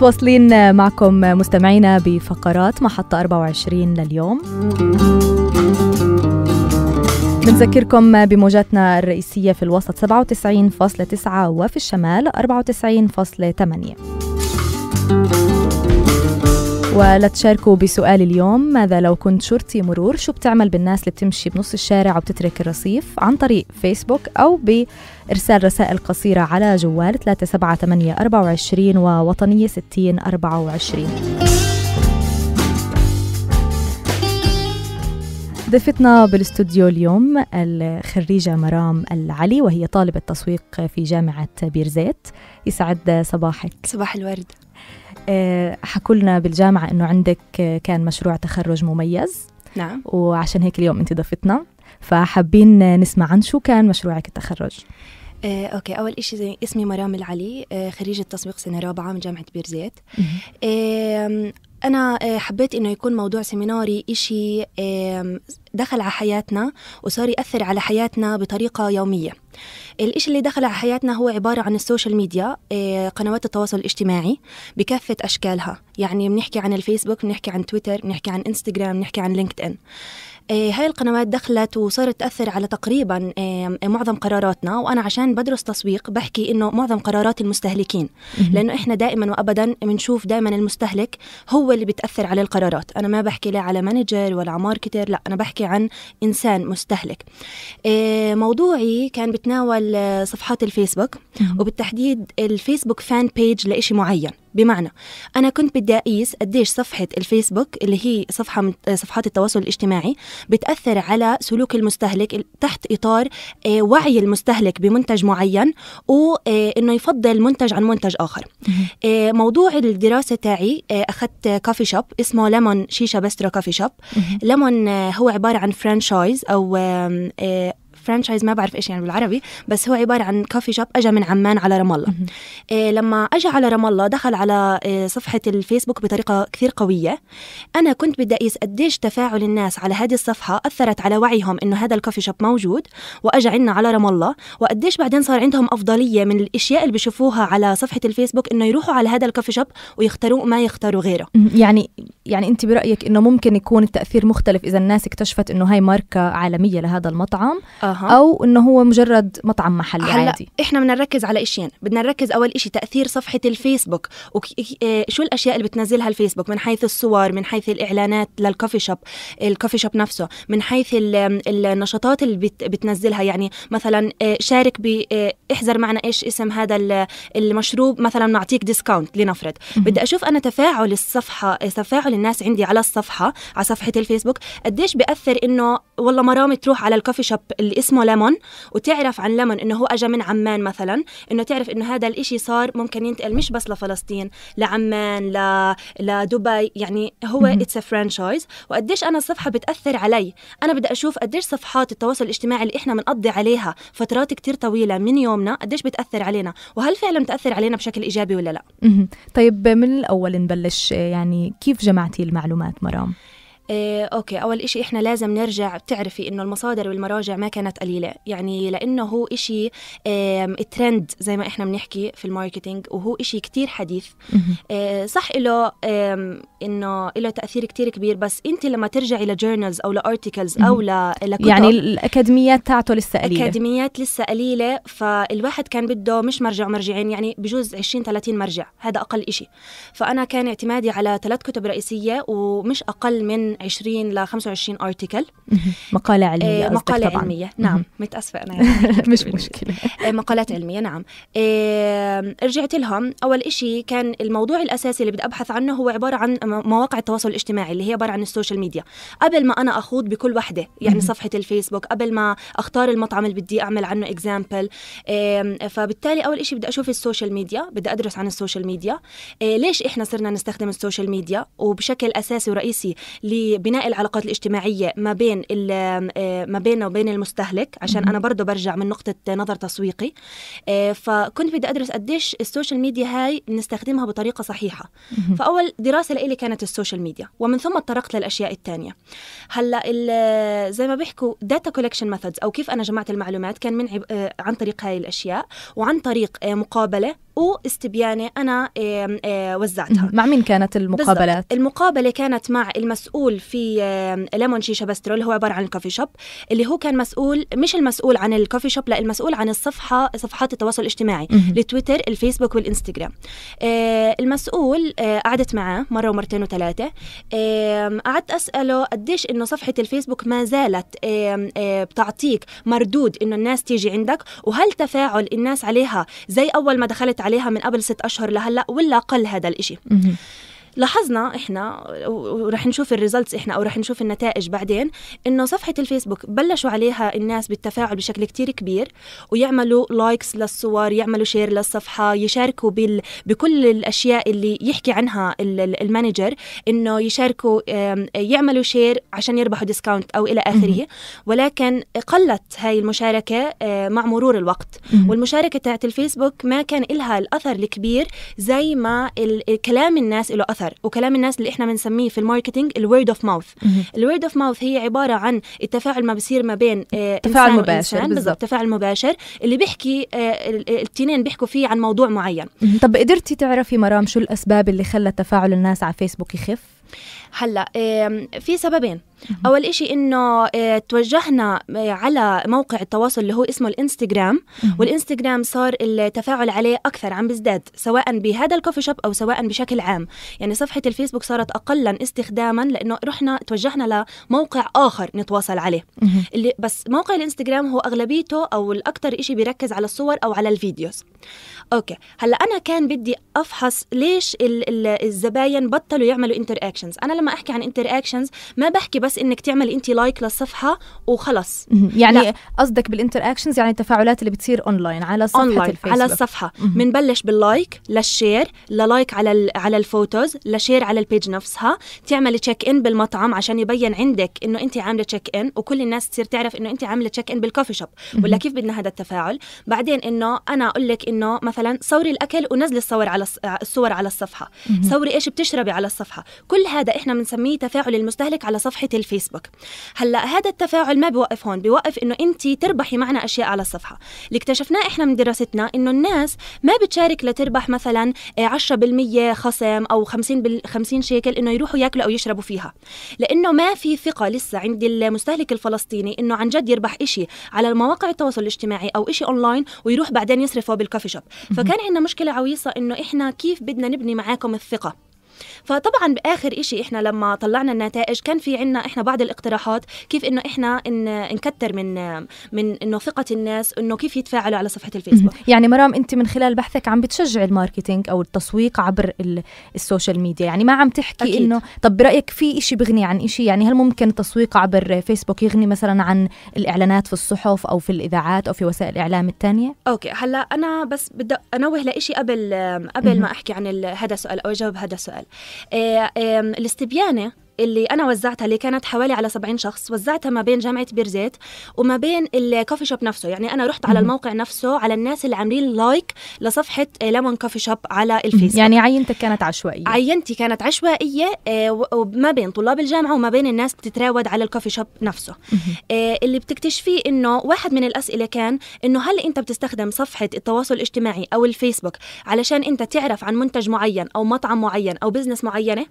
متواصلين معكم مستمعينا بفقرات محطة 24 لليوم بنذكركم بموجاتنا الرئيسية في الوسط 97.9 وفي الشمال 94.8 ولتشاركوا بسؤال اليوم ماذا لو كنت شرطي مرور شو بتعمل بالناس اللي بتمشي بنص الشارع وبتترك الرصيف عن طريق فيسبوك أو بإرسال رسائل قصيرة على جوال 378 24 ووطنية 60 24 ضيفتنا بالاستوديو اليوم الخريجة مرام العلي وهي طالبة تسويق في جامعة بيرزيت يسعد صباحك صباح الورد آه، حكولنا بالجامعة أنه عندك آه، كان مشروع تخرج مميز نعم وعشان هيك اليوم أنت ضفتنا فحابين نسمع عن شو كان مشروعك التخرج آه، اوكي اول شيء اسمي مرام العلي آه، خريجه تسويق سنه رابعه من جامعه بيرزيت آه، أنا آه، حبيت إنه يكون موضوع سيميناري إشي آه، دخل على حياتنا وصار يأثر على حياتنا بطريقة يومية الإشي اللي دخل على حياتنا هو عبارة عن السوشيال ميديا آه، قنوات التواصل الاجتماعي بكافة أشكالها يعني بنحكي عن الفيسبوك بنحكي عن تويتر بنحكي عن انستغرام بنحكي عن لينكد إن إيه، هاي القنوات دخلت وصارت تأثر على تقريبا إيه، معظم قراراتنا وأنا عشان بدرس تسويق بحكي إنه معظم قرارات المستهلكين لأنه إحنا دائما وأبدا بنشوف دائما المستهلك هو اللي بتأثر على القرارات أنا ما بحكي لا على مانجر ولا على ماركتر لا أنا بحكي عن إنسان مستهلك إيه، موضوعي كان بتناول صفحات الفيسبوك وبالتحديد الفيسبوك فان بيج لإشي معين بمعنى انا كنت بدي اقيس قديش صفحه الفيسبوك اللي هي صفحه من صفحات التواصل الاجتماعي بتاثر على سلوك المستهلك تحت اطار آه، وعي المستهلك بمنتج معين وانه آه، يفضل منتج عن منتج اخر آه، موضوع الدراسه تاعي اخذت كافي شوب اسمه ليمون شيشه بسترا كافي شوب ليمون هو عباره عن فرانشايز او فرانشايز ما بعرف ايش يعني بالعربي بس هو عباره عن كوفي شوب اجى من عمان على رام الله إيه لما اجى على رام الله دخل على إيه صفحه الفيسبوك بطريقه كثير قويه انا كنت بدي اقيس قديش تفاعل الناس على هذه الصفحه اثرت على وعيهم انه هذا الكوفي شوب موجود واجى عندنا على رام الله وقديش بعدين صار عندهم افضليه من الاشياء اللي بيشوفوها على صفحه الفيسبوك انه يروحوا على هذا الكوفي شوب ويختاروه ما يختاروا غيره يعني يعني انت برايك انه ممكن يكون التاثير مختلف اذا الناس اكتشفت انه هاي ماركه عالميه لهذا المطعم آه. أه. او انه هو مجرد مطعم محلي هلا عادي احنا بدنا نركز على اشيين بدنا نركز اول إشي تاثير صفحه الفيسبوك وشو إيه، الاشياء اللي بتنزلها الفيسبوك من حيث الصور من حيث الاعلانات للكوفي شوب الكوفي شوب نفسه من حيث النشاطات اللي بتنزلها يعني مثلا إيه، شارك ب إيه، احذر معنا ايش اسم هذا المشروب مثلا نعطيك ديسكاونت لنفرض بدي اشوف انا تفاعل الصفحه تفاعل الناس عندي على الصفحه على صفحه الفيسبوك قديش بأثر انه والله مرام تروح على الكوفي شوب اللي اسمه ليمون وتعرف عن ليمون انه هو اجى من عمان مثلا انه تعرف انه هذا الاشي صار ممكن ينتقل مش بس لفلسطين لعمان ل... لدبي يعني هو اتس ا فرانشايز وقديش انا الصفحه بتاثر علي انا بدي اشوف قديش صفحات التواصل الاجتماعي اللي احنا بنقضي عليها فترات كتير طويله من يومنا قديش بتاثر علينا وهل فعلا بتاثر علينا بشكل ايجابي ولا لا طيب من الاول نبلش يعني كيف جمعتي المعلومات مرام إيه اوكي اول شيء احنا لازم نرجع بتعرفي انه المصادر والمراجع ما كانت قليله يعني لانه هو شيء إيه ترند زي ما احنا بنحكي في الماركتينج وهو شيء كتير حديث إيه صح له إيه انه له تاثير كتير كبير بس انت لما ترجعي لجورنالز او لارتكلز او لكتب يعني الاكاديميات تاعته لسه قليله اكاديميات لسه قليله فالواحد كان بده مش مرجع مرجعين يعني بجوز 20 30 مرجع هذا اقل شيء فانا كان اعتمادي على ثلاث كتب رئيسيه ومش اقل من 20 ل 25 ارتكل مقاله علميه آه، مقاله طبعاً. علميه نعم متاسفه انا يعني مش مشكله آه، مقالات علميه نعم آه، رجعت لهم اول شيء كان الموضوع الاساسي اللي بدي ابحث عنه هو عباره عن مواقع التواصل الاجتماعي اللي هي عباره عن السوشيال ميديا قبل ما انا اخوض بكل وحده يعني صفحه الفيسبوك قبل ما اختار المطعم اللي بدي اعمل عنه اكزامبل فبالتالي اول شيء بدي اشوف السوشيال ميديا بدي ادرس عن السوشيال ميديا ليش احنا صرنا نستخدم السوشيال ميديا وبشكل اساسي ورئيسي ببناء العلاقات الاجتماعيه ما بين آه، ما بيننا وبين المستهلك عشان انا برضه برجع من نقطه نظر تسويقي آه، فكنت بدي ادرس قديش السوشيال ميديا هاي بنستخدمها بطريقه صحيحه فاول دراسه لإلي كانت السوشيال ميديا ومن ثم تطرقت للاشياء الثانيه هلا آه، زي ما بيحكوا داتا كولكشن ميثودز او كيف انا جمعت المعلومات كان من عن طريق هاي الاشياء وعن طريق مقابله واستبياني انا إيه، إيه، وزعتها مع مين كانت المقابلات بالزبط. المقابله كانت مع المسؤول في إيه، ليمون شيشه بسترو اللي هو عباره عن الكوفي شوب اللي هو كان مسؤول مش المسؤول عن الكوفي شوب لا المسؤول عن الصفحه صفحات التواصل الاجتماعي لتويتر الفيسبوك والانستغرام المسؤول قعدت معاه مره ومرتين وثلاثه قعدت اساله قديش انه صفحه الفيسبوك ما زالت بتعطيك مردود انه الناس تيجي عندك وهل تفاعل الناس عليها زي اول ما دخلت عليها من قبل ست أشهر لهلأ ولا قل هذا الإشي لاحظنا احنا ورح نشوف الريزلتس احنا او رح نشوف النتائج بعدين انه صفحه الفيسبوك بلشوا عليها الناس بالتفاعل بشكل كتير كبير ويعملوا لايكس للصور يعملوا شير للصفحه يشاركوا بال... بكل الاشياء اللي يحكي عنها المانجر انه يشاركوا يعملوا شير عشان يربحوا ديسكاونت او الى اخره ولكن قلت هاي المشاركه آه، مع مرور الوقت والمشاركه تاعت الفيسبوك ما كان لها الاثر الكبير زي ما كلام الناس له اثر اثر وكلام الناس اللي احنا بنسميه في الماركتينج الورد اوف ماوث الورد اوف ماوث هي عباره عن التفاعل ما بيصير ما بين آه، تفاعل مباشر بالضبط تفاعل مباشر اللي بيحكي آه، التنين بيحكوا فيه عن موضوع معين طب قدرتي تعرفي مرام شو الاسباب اللي خلت تفاعل الناس على فيسبوك يخف هلا في سببين اول إشي انه آه، توجهنا آه، على موقع التواصل اللي هو اسمه الانستغرام والانستغرام صار التفاعل عليه اكثر عم بيزداد سواء بهذا الكوفي شوب او سواء بشكل عام يعني صفحه الفيسبوك صارت اقلا استخداما لانه رحنا توجهنا لموقع اخر نتواصل عليه اللي بس موقع الانستغرام هو اغلبيته او الاكثر إشي بيركز على الصور او على الفيديوز اوكي هلا انا كان بدي افحص ليش الزباين بطلوا يعملوا انتر اكشنز انا لما احكي عن انتراكشنز ما بحكي بس انك تعمل انت لايك للصفحه وخلص يعني قصدك بالانتراكشنز يعني التفاعلات اللي بتصير اونلاين على صفحه أونلاين الفيسبوك على الصفحه بنبلش باللايك للشير للايك على على الفوتوز لشير على البيج نفسها تعمل تشيك ان بالمطعم عشان يبين عندك انه انت عامله تشيك ان وكل الناس تصير تعرف انه انت عامله تشيك ان بالكوفي شوب ولا كيف بدنا هذا التفاعل بعدين انه انا اقول لك انه مثلا صوري الاكل ونزلي الصور على الصور على الصفحه صوري ايش بتشربي على الصفحه كل هذا احنا احنا بنسميه تفاعل المستهلك على صفحه الفيسبوك هلا هذا التفاعل ما بيوقف هون بيوقف انه انت تربحي معنا اشياء على الصفحه اللي اكتشفناه احنا من دراستنا انه الناس ما بتشارك لتربح مثلا 10% آه، خصم او 50 بال 50 شيكل انه يروحوا ياكلوا او يشربوا فيها لانه ما في ثقه لسه عند المستهلك الفلسطيني انه عن جد يربح إشي على مواقع التواصل الاجتماعي او إشي اونلاين ويروح بعدين يصرفه بالكافي شوب فكان عندنا مشكله عويصه انه احنا كيف بدنا نبني معاكم الثقه فطبعا باخر شيء احنا لما طلعنا النتائج كان في عنا احنا بعض الاقتراحات كيف انه احنا إن نكتر من من انه ثقه الناس انه كيف يتفاعلوا على صفحه الفيسبوك يعني مرام انت من خلال بحثك عم بتشجع الماركتينج او التسويق عبر السوشيال ميديا يعني ما عم تحكي انه طب برايك في شيء بغني عن شيء يعني هل ممكن التسويق عبر فيسبوك يغني مثلا عن الاعلانات في الصحف او في الاذاعات او في وسائل الاعلام الثانيه اوكي هلا انا بس بدي انوه لإشي قبل قبل ما احكي عن هذا السؤال او اجاوب هذا السؤال الاستبيانه اللي انا وزعتها اللي كانت حوالي على 70 شخص وزعتها ما بين جامعه بيرزيت وما بين الكوفي شوب نفسه يعني انا رحت على الموقع نفسه على الناس اللي عاملين لايك لصفحه ليمون كوفي شوب على الفيسبوك يعني عينتك كانت عشوائيه عينتي كانت عشوائيه آه، وما بين طلاب الجامعه وما بين الناس بتتراود على الكوفي شوب نفسه آه، اللي بتكتشفيه انه واحد من الاسئله كان انه هل انت بتستخدم صفحه التواصل الاجتماعي او الفيسبوك علشان انت تعرف عن منتج معين او مطعم معين او بزنس معينه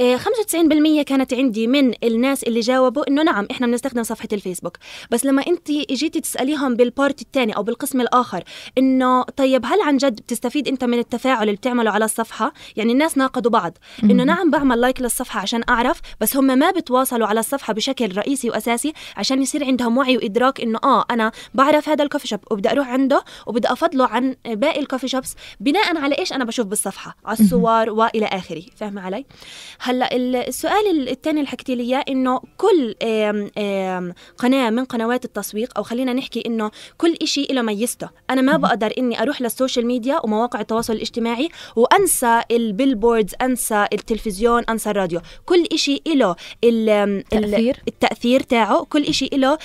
95% آه، كانت عندي من الناس اللي جاوبوا انه نعم احنا بنستخدم صفحه الفيسبوك بس لما انت جيتي تساليهم بالبارت الثاني او بالقسم الاخر انه طيب هل عن جد بتستفيد انت من التفاعل اللي بتعمله على الصفحه يعني الناس ناقضوا بعض انه نعم بعمل لايك للصفحه عشان اعرف بس هم ما بتواصلوا على الصفحه بشكل رئيسي واساسي عشان يصير عندهم وعي وادراك انه اه انا بعرف هذا الكوفي شوب وبدي اروح عنده وبدي افضله عن باقي الكوفي شوبس بناء على ايش انا بشوف بالصفحه على الصور والى اخره فاهمه علي هلا السؤال الثاني اللي حكيتي لي اياه انه كل قناه من قنوات التسويق او خلينا نحكي انه كل شيء له ميزته انا ما بقدر اني اروح للسوشيال ميديا ومواقع التواصل الاجتماعي وانسى البيلبوردز انسى التلفزيون انسى الراديو كل شيء له التاثير التاثير تاعه كل شيء له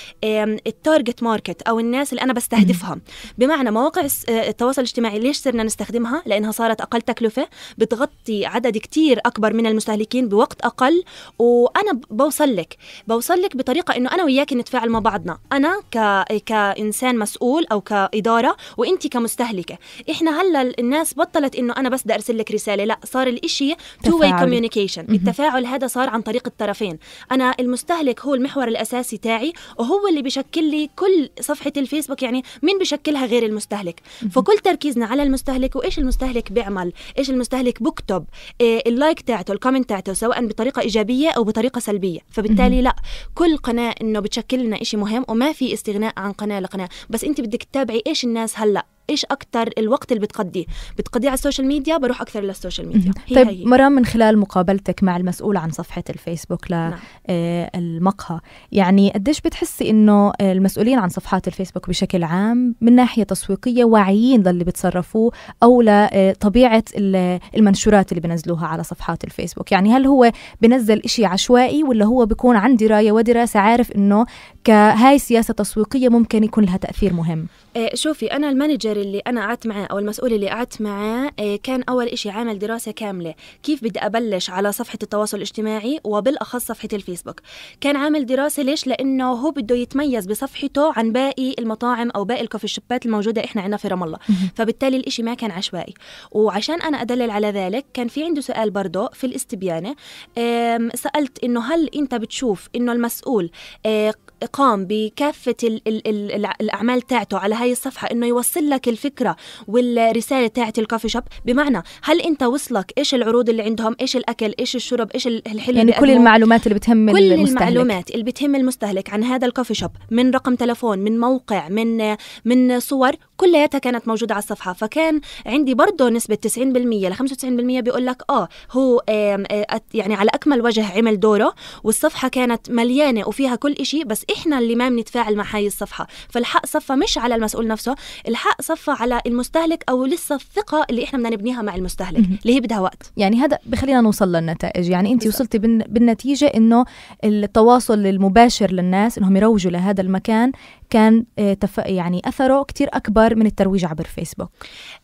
التارجت ماركت او الناس اللي انا بستهدفها بمعنى مواقع آه، التواصل الاجتماعي ليش صرنا نستخدمها لانها صارت اقل تكلفه بتغطي عدد كتير اكبر من المستهلكين مشاركين بوقت اقل وانا بوصل لك بوصل لك بطريقه انه انا وياك نتفاعل مع بعضنا انا ك... كانسان مسؤول او كاداره وانت كمستهلكه احنا هلا الناس بطلت انه انا بس بدي ارسل لك رساله لا صار الإشي تو واي كوميونيكيشن التفاعل هذا صار عن طريق الطرفين انا المستهلك هو المحور الاساسي تاعي وهو اللي بشكل لي كل صفحه الفيسبوك يعني مين بشكلها غير المستهلك فكل تركيزنا على المستهلك وايش المستهلك بيعمل ايش المستهلك بكتب إيه اللايك تاعته الكومنت بتاعته سواء بطريقه ايجابيه او بطريقه سلبيه فبالتالي لا كل قناه انه بتشكل لنا شيء مهم وما في استغناء عن قناه لقناه بس انت بدك تتابعي ايش الناس هلا ايش اكثر الوقت اللي بتقضيه بتقضيه على السوشيال ميديا بروح اكثر للسوشيال ميديا هي طيب هي. مرام من خلال مقابلتك مع المسؤول عن صفحه الفيسبوك للمقهى نعم. آه، يعني قديش بتحسي انه المسؤولين عن صفحات الفيسبوك بشكل عام من ناحيه تسويقيه واعيين للي بتصرفوه او لطبيعه آه، المنشورات اللي بنزلوها على صفحات الفيسبوك يعني هل هو بنزل إشي عشوائي ولا هو بيكون عن درايه ودراسه عارف انه كهاي سياسه تسويقيه ممكن يكون لها تاثير مهم آه، شوفي انا المانجر اللي انا قعدت معاه او المسؤول اللي قعدت معاه آه، كان اول إشي عامل دراسه كامله كيف بدي ابلش على صفحه التواصل الاجتماعي وبالاخص صفحه الفيسبوك كان عامل دراسه ليش لانه هو بده يتميز بصفحته عن باقي المطاعم او باقي الكوفي شوبات الموجوده احنا عندنا في رام الله فبالتالي الإشي ما كان عشوائي وعشان انا ادلل على ذلك كان في عنده سؤال برضه في الاستبيانه سالت انه هل انت بتشوف انه المسؤول آه، قام بكافة الـ الـ الـ الأعمال تاعته على هاي الصفحة إنه يوصل لك الفكرة والرسالة تاعت الكافي شوب بمعنى هل أنت وصلك إيش العروض اللي عندهم إيش الأكل إيش الشرب إيش الحلو يعني كل المعلومات اللي بتهم كل المستهلك. المعلومات اللي بتهم المستهلك عن هذا الكافي شوب من رقم تلفون من موقع من من صور كلياتها كانت موجودة على الصفحة فكان عندي برضه نسبة 90% ل 95% بيقول لك آه هو آه، يعني على أكمل وجه عمل دوره والصفحة كانت مليانة وفيها كل إشي بس احنا اللي ما بنتفاعل مع هاي الصفحه فالحق صفى مش على المسؤول نفسه الحق صفى على المستهلك او لسه الثقه اللي احنا بدنا نبنيها مع المستهلك اللي هي بدها وقت يعني هذا بخلينا نوصل للنتائج يعني انت وصلتي بالنتيجه انه التواصل المباشر للناس انهم يروجوا لهذا المكان كان آه، يعني اثره كتير اكبر من الترويج عبر فيسبوك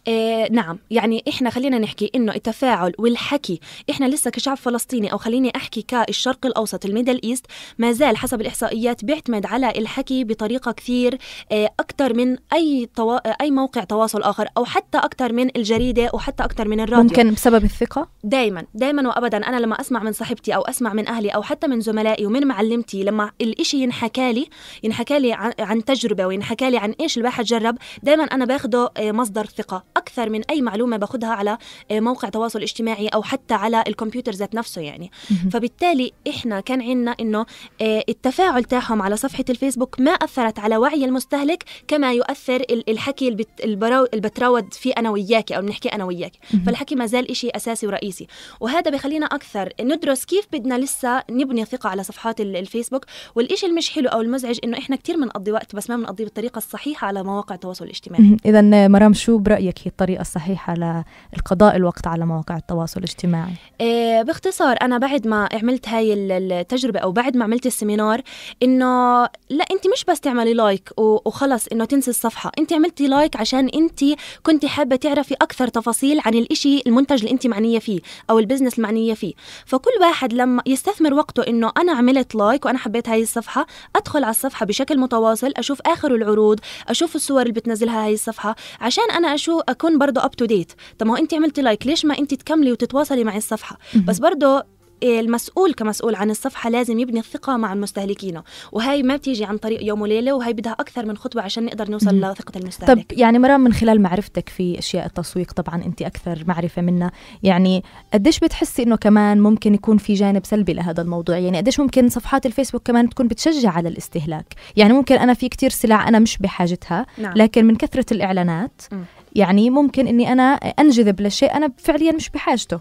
إيه نعم يعني احنا خلينا نحكي انه التفاعل والحكي احنا لسه كشعب فلسطيني او خليني احكي كالشرق الاوسط الميدل ايست ما زال حسب الاحصائيات بيعتمد على الحكي بطريقه كثير إيه اكثر من اي طو... آه، اي موقع تواصل اخر او حتى اكثر من الجريده وحتى اكثر من الراديو ممكن بسبب الثقه دائما دائما وابدا انا لما اسمع من صاحبتي او اسمع من اهلي او حتى من زملائي ومن معلمتي لما الإشي ينحكى لي ينحكى لي عن عن تجربه وينحكى لي عن ايش الواحد جرب دائما انا باخده آه، مصدر ثقه اكثر من اي معلومه باخذها على آه، موقع تواصل اجتماعي او حتى على الكمبيوتر ذات نفسه يعني فبالتالي احنا كان عندنا انه آه، التفاعل تاعهم على صفحه الفيسبوك ما اثرت على وعي المستهلك كما يؤثر الحكي اللي بتراود فيه انا وياك او بنحكي انا وياك فالحكي ما زال شيء اساسي ورئيسي وهذا بخلينا اكثر ندرس كيف بدنا لسه نبني ثقه على صفحات الفيسبوك والشيء المش حلو او المزعج انه احنا كثير بنقضي وقت الوقت بس ما بنقضيه بالطريقه الصحيحه على مواقع التواصل الاجتماعي اذا مرام شو برايك هي الطريقه الصحيحه للقضاء الوقت على مواقع التواصل الاجتماعي إيه باختصار انا بعد ما عملت هاي التجربه او بعد ما عملت السيمينار انه لا انت مش بس تعملي لايك وخلص انه تنسي الصفحه انت عملتي لايك عشان انت كنت حابه تعرفي اكثر تفاصيل عن الإشي المنتج اللي انت معنيه فيه او البزنس المعنيه فيه فكل واحد لما يستثمر وقته انه انا عملت لايك وانا حبيت هاي الصفحه ادخل على الصفحه بشكل متواصل احاول اشوف اخر العروض اشوف الصور اللي بتنزلها هاي الصفحه عشان انا اشو اكون برضه اب تو ديت طب ما انت عملتي لايك ليش ما انت تكملي وتتواصلي مع الصفحه بس برضه المسؤول كمسؤول عن الصفحه لازم يبني الثقه مع المستهلكين وهي ما بتيجي عن طريق يوم وليله وهي بدها اكثر من خطوه عشان نقدر نوصل لثقه المستهلك طب يعني مرام من خلال معرفتك في اشياء التسويق طبعا انت اكثر معرفه منا يعني قديش بتحسي انه كمان ممكن يكون في جانب سلبي لهذا الموضوع يعني قديش ممكن صفحات الفيسبوك كمان تكون بتشجع على الاستهلاك يعني ممكن انا في كتير سلع انا مش بحاجتها نعم. لكن من كثره الاعلانات م. يعني ممكن اني انا انجذب لشيء انا فعليا مش بحاجته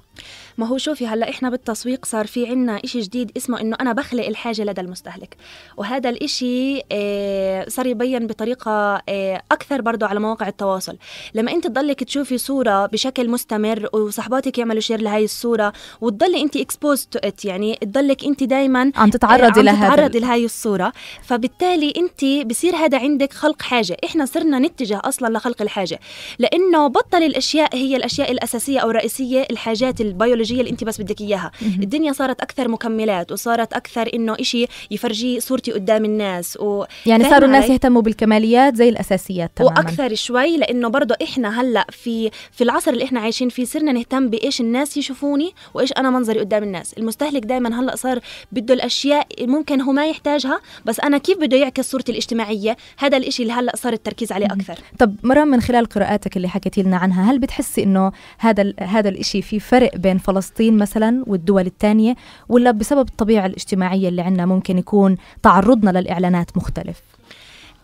ما هو شوفي هلا احنا بالتسويق صار في عنا إشي جديد اسمه انه انا بخلق الحاجه لدى المستهلك وهذا الإشي آه، صار يبين بطريقه آه، اكثر برضه على مواقع التواصل لما انت تضلك تشوفي صوره بشكل مستمر وصحباتك يعملوا شير لهي الصوره وتضلي انت اكسبوز تو ات يعني تضلك انت دائما عم تتعرضي آه، لهذا تتعرضي لهي الصوره فبالتالي انت بصير هذا عندك خلق حاجه احنا صرنا نتجه اصلا لخلق الحاجه لانه بطل الاشياء هي الاشياء الاساسيه او الرئيسيه الحاجات البيولوجيه البيولوجية اللي انت بس بدك اياها الدنيا صارت اكثر مكملات وصارت اكثر انه إشي يفرجي صورتي قدام الناس و يعني صاروا الناس يهتموا بالكماليات زي الاساسيات تماما واكثر شوي لانه برضه احنا هلا في في العصر اللي احنا عايشين فيه صرنا نهتم بايش الناس يشوفوني وايش انا منظري قدام الناس المستهلك دائما هلا صار بده الاشياء ممكن هو ما يحتاجها بس انا كيف بده يعكس صورتي الاجتماعيه هذا الإشي اللي هلا صار التركيز عليه اكثر طب مرام من خلال قراءاتك اللي حكيتي لنا عنها هل بتحسي انه هذا هذا الإشي في فرق بين فلسطين مثلا والدول الثانية ولا بسبب الطبيعة الاجتماعية اللي عندنا ممكن يكون تعرضنا للإعلانات مختلف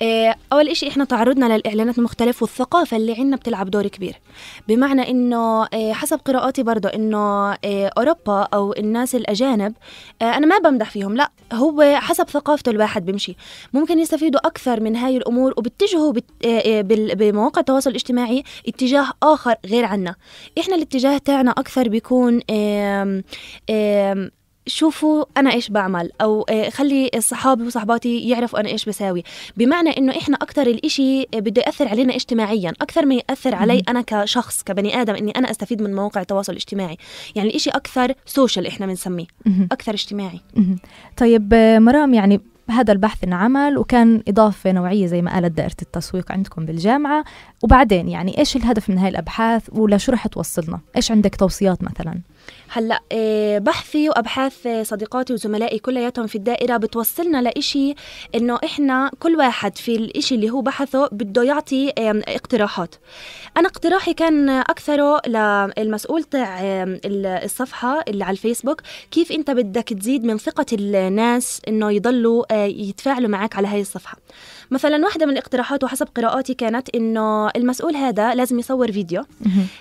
آه، اول شيء احنا تعرضنا للاعلانات المختلفه والثقافه اللي عندنا بتلعب دور كبير بمعنى انه آه، حسب قراءاتي برضه انه آه، اوروبا او الناس الاجانب انا ما بمدح فيهم لا هو حسب ثقافته الواحد بمشي ممكن يستفيدوا اكثر من هاي الامور وبتجهوا بمواقع التواصل الاجتماعي اتجاه اخر غير عنا احنا الاتجاه تاعنا اكثر بيكون شوفوا انا ايش بعمل او آه، خلي صحابي وصحباتي يعرفوا انا ايش بساوي بمعنى انه احنا اكثر الإشي آه، بده ياثر علينا اجتماعيا اكثر ما ياثر علي انا كشخص كبني ادم اني انا استفيد من مواقع التواصل الاجتماعي يعني الإشي اكثر سوشيال احنا بنسميه اكثر اجتماعي طيب آه، مرام يعني هذا البحث انعمل وكان إضافة نوعية زي ما قالت دائرة التسويق عندكم بالجامعة وبعدين يعني إيش الهدف من هاي الأبحاث ولشو رح توصلنا إيش عندك توصيات مثلاً هلا آه، بحثي وابحاث آه، صديقاتي وزملائي كلياتهم في الدائره بتوصلنا لإشي انه احنا كل واحد في الإشي اللي هو بحثه بده يعطي اقتراحات انا اقتراحي كان اكثره للمسؤول تاع الصفحه اللي على الفيسبوك كيف انت بدك تزيد من ثقه الناس انه يضلوا آه، يتفاعلوا معك على هاي الصفحه مثلا واحده من الاقتراحات وحسب قراءاتي كانت انه المسؤول هذا لازم يصور فيديو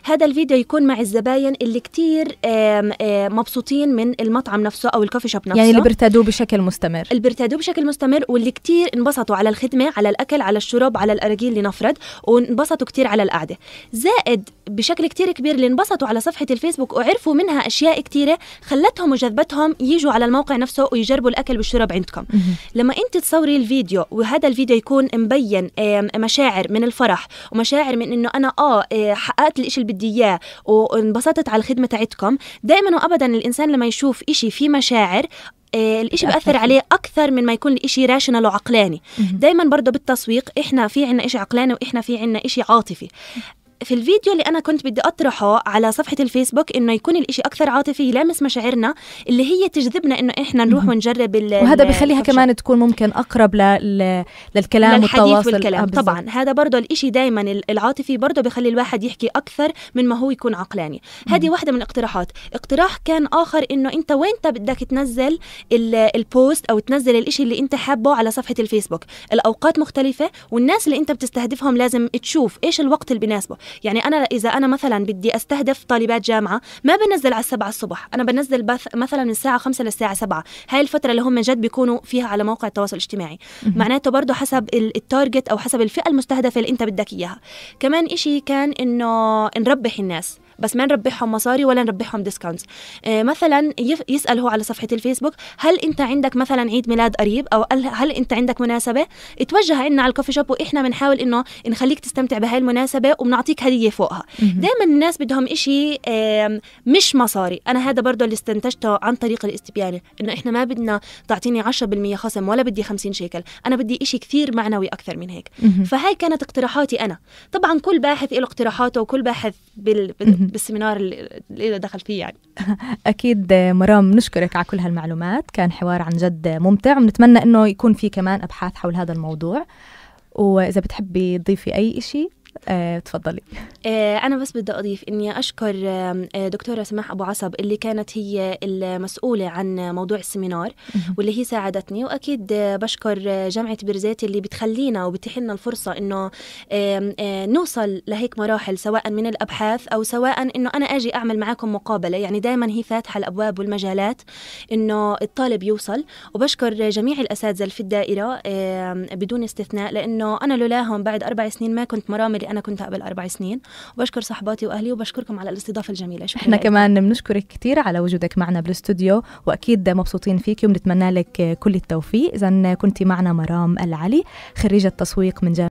هذا الفيديو يكون مع الزباين اللي كتير آه آه، مبسوطين من المطعم نفسه او الكوفي شوب نفسه يعني اللي بيرتادوه بشكل مستمر اللي بيرتادوه بشكل مستمر واللي كتير انبسطوا على الخدمه على الاكل على الشرب على الاراجيل لنفرض وانبسطوا كتير على القعده زائد بشكل كتير كبير اللي انبسطوا على صفحه الفيسبوك وعرفوا منها اشياء كتيره خلتهم وجذبتهم يجوا على الموقع نفسه ويجربوا الاكل والشرب عندكم لما انت تصوري الفيديو وهذا الفيديو يكون مبين مشاعر من الفرح ومشاعر من انه انا آه،, اه حققت الإشي اللي بدي اياه وانبسطت على الخدمه تاعتكم دائما وابدا الانسان لما يشوف إشي فيه مشاعر آه، الإشي بأثر عليه أكثر من ما يكون الإشي راشنال وعقلاني دايما برضو بالتسويق إحنا في عنا إشي عقلاني وإحنا في عنا إشي عاطفي في الفيديو اللي انا كنت بدي اطرحه على صفحه الفيسبوك انه يكون الإشي اكثر عاطفي يلامس مشاعرنا اللي هي تجذبنا انه احنا نروح ونجرب وهذا بخليها كمان تكون ممكن اقرب لل... للكلام والتواصل والكلام آه، طبعا هذا برضه الإشي دائما العاطفي برضه بخلي الواحد يحكي اكثر من ما هو يكون عقلاني هذه واحده من الاقتراحات اقتراح كان اخر انه انت وين بدك تنزل البوست او تنزل الإشي اللي انت حابه على صفحه الفيسبوك الاوقات مختلفه والناس اللي انت بتستهدفهم لازم تشوف ايش الوقت اللي بناسبه يعني انا اذا انا مثلا بدي استهدف طالبات جامعه ما بنزل على السبعة الصبح انا بنزل بث مثلا من الساعه 5 للساعه 7 هاي الفتره اللي هم جد بيكونوا فيها على موقع التواصل الاجتماعي معناته برضه حسب التارجت او حسب الفئه المستهدفه اللي انت بدك اياها كمان إشي كان انه نربح الناس بس ما نربحهم مصاري ولا نربحهم ديسكاونتس آه، مثلا يسال هو على صفحه الفيسبوك هل انت عندك مثلا عيد ميلاد قريب او هل انت عندك مناسبه اتوجه عنا على الكوفي شوب واحنا بنحاول انه نخليك تستمتع بهاي المناسبه وبنعطيك هديه فوقها دائما الناس بدهم إشي مش مصاري انا هذا برضه اللي استنتجته عن طريق الاستبيانه انه احنا ما بدنا تعطيني 10% خصم ولا بدي 50 شيكل انا بدي إشي كثير معنوي اكثر من هيك فهاي كانت اقتراحاتي انا طبعا كل باحث له اقتراحاته وكل باحث بال... بالسيمينار اللي, دخل فيه يعني اكيد آه، مرام نشكرك على كل هالمعلومات كان حوار عن جد ممتع ونتمنى انه يكون في كمان ابحاث حول هذا الموضوع واذا بتحبي تضيفي اي شيء آه، تفضلي آه، أنا بس بدي أضيف إني أشكر آه، دكتورة سماح أبو عصب اللي كانت هي المسؤولة عن موضوع السيمينار واللي هي ساعدتني وأكيد بشكر جامعة بيرزيت اللي بتخلينا لنا الفرصة إنه نوصل لهيك مراحل سواء من الأبحاث أو سواء إنه أنا أجي أعمل معاكم مقابلة يعني دائما هي فاتحة الأبواب والمجالات إنه الطالب يوصل وبشكر جميع الأساتذة في الدائرة بدون استثناء لأنه أنا لولاهم بعد أربع سنين ما كنت مرامل انا كنت قبل اربع سنين وبشكر صحباتي واهلي وبشكركم على الاستضافه الجميله شكرا احنا كمان بنشكرك كثير على وجودك معنا بالاستوديو واكيد مبسوطين فيك وبنتمنى لك كل التوفيق اذا كنت معنا مرام العلي خريجه تسويق من جامعه